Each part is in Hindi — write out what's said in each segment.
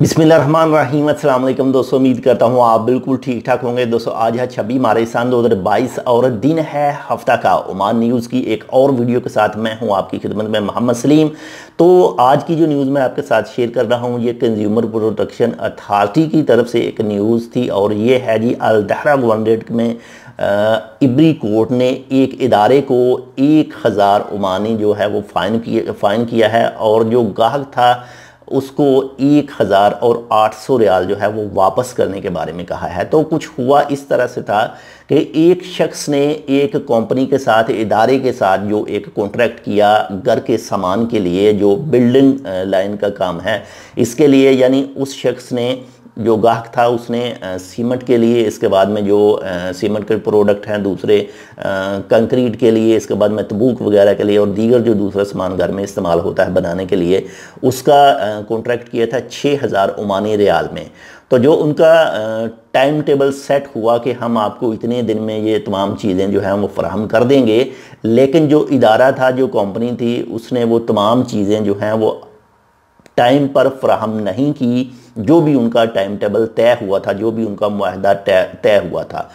बिसमीम अल्लाम दोस्तों उम्मीद करता हूँ आप बिल्कुल ठीक ठाक होंगे दोस्तों आज है छब्बीस मारे सन बाईस और दिन है हफ्ता का ओमान न्यूज़ की एक और वीडियो के साथ मैं हूँ आपकी खिदमत में मोहम्मद सलीम तो आज की जो न्यूज़ मैं आपके साथ शेयर कर रहा हूँ ये कंज्यूमर प्रोटेक्शन अथार्टी की तरफ से एक न्यूज़ थी और ये है जी अलदहरा गवर्नरेट में इबरी कोर्ट ने एक इदारे को एक हज़ार ओमानी जो है वो फ़ाइन किए फ़ाइन किया है और जो गाहक था उसको एक हज़ार और आठ सौ रियाल जो है वो वापस करने के बारे में कहा है तो कुछ हुआ इस तरह से था कि एक शख्स ने एक कंपनी के साथ इदारे के साथ जो एक कॉन्ट्रैक्ट किया घर के सामान के लिए जो बिल्डिंग लाइन का काम है इसके लिए यानी उस शख्स ने जो गाहक था उसने सीमेंट के लिए इसके बाद में जो सीमेंट के प्रोडक्ट हैं दूसरे कंक्रीट के लिए इसके बाद में तबूक वगैरह के लिए और दीगर जो दूसरा सामान घर में इस्तेमाल होता है बनाने के लिए उसका कॉन्ट्रैक्ट किया था छः हज़ार ओमानी रियाल में तो जो उनका टाइम टेबल सेट हुआ कि हम आपको इतने दिन में ये तमाम चीज़ें जो हैं वो फ़राहम कर देंगे लेकिन जो इदारा था जो कंपनी थी उसने वो तमाम चीज़ें जो हैं वो टाइम पर फ्राहम नहीं की जो भी उनका टाइम टेबल तय हुआ था जो भी उनका माहदा तय हुआ था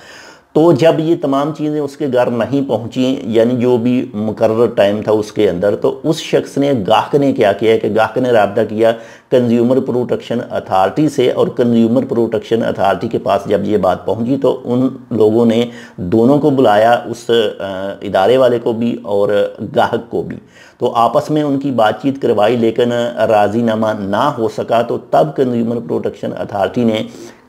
तो जब ये तमाम चीज़ें उसके घर नहीं पहुंची यानी जो भी मुकर टाइम था उसके अंदर तो उस शख्स ने गाहक ने क्या किया कि गाहक ने रबा किया कंज्यूमर प्रोटेक्शन अथॉरिटी से और कंज्यूमर प्रोटेक्शन अथॉरिटी के पास जब ये बात पहुंची तो उन लोगों ने दोनों को बुलाया उस इदारे वाले को भी और गाहक को भी तो आपस में उनकी बातचीत करवाई लेकिन राजीनामा ना हो सका तो तब कंज्यूमर प्रोटेक्शन अथॉरिटी ने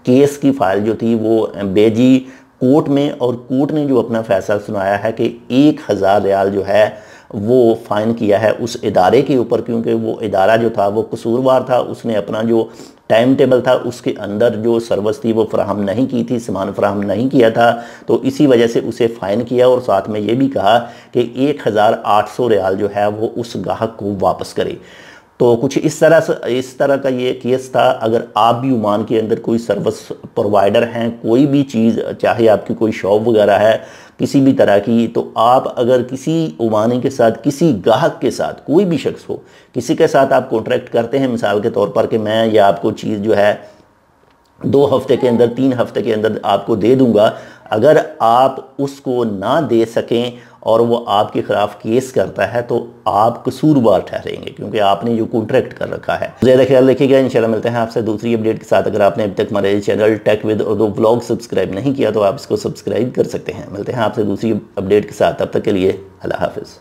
केस की फ़ाइल जो थी वो भेजी कोर्ट में और कोर्ट ने जो अपना फैसला सुनाया है कि एक हज़ार रियाल जो है वो फ़ाइन किया है उस इदारे के ऊपर क्योंकि वो इदारा जो था वो कसूरवार था उसने अपना जो टाइम टेबल था उसके अंदर जो सर्विस थी वो फ्राहम नहीं की थी सामान फ्राहम नहीं किया था तो इसी वजह से उसे फ़ाइन किया और साथ में ये भी कहा कि एक हज़ार आठ सौ रियाल जो है वो उस गाहक को वापस करे तो कुछ इस तरह से इस तरह का ये केस था अगर आप भी ओमान के अंदर कोई सर्विस प्रोवाइडर हैं कोई भी चीज़ चाहे आपकी कोई शॉप वगैरह है किसी भी तरह की तो आप अगर किसी ओमानी के साथ किसी गाहक के साथ कोई भी शख्स हो किसी के साथ आप कॉन्ट्रैक्ट करते हैं मिसाल के तौर पर कि मैं या आपको चीज़ जो है दो हफ्ते के अंदर तीन हफ्ते के अंदर आपको दे दूंगा अगर आप उसको ना दे सकें और वो आपके ख़िलाफ़ केस करता है तो आप कसूरवार ठहरेंगे क्योंकि आपने जो कॉन्ट्रैक्ट कर रखा है तो ज़्यादा ख्याल रखिएगा इन शाला मिलते हैं आपसे दूसरी अपडेट के साथ अगर आपने अभी तक हमारे चैनल टेक विद और दो ब्लॉग सब्सक्राइब नहीं किया तो आप इसको सब्सक्राइब कर सकते हैं मिलते हैं आपसे दूसरी अपडेट के साथ अब तक के लिए अल्लाह हाफिज़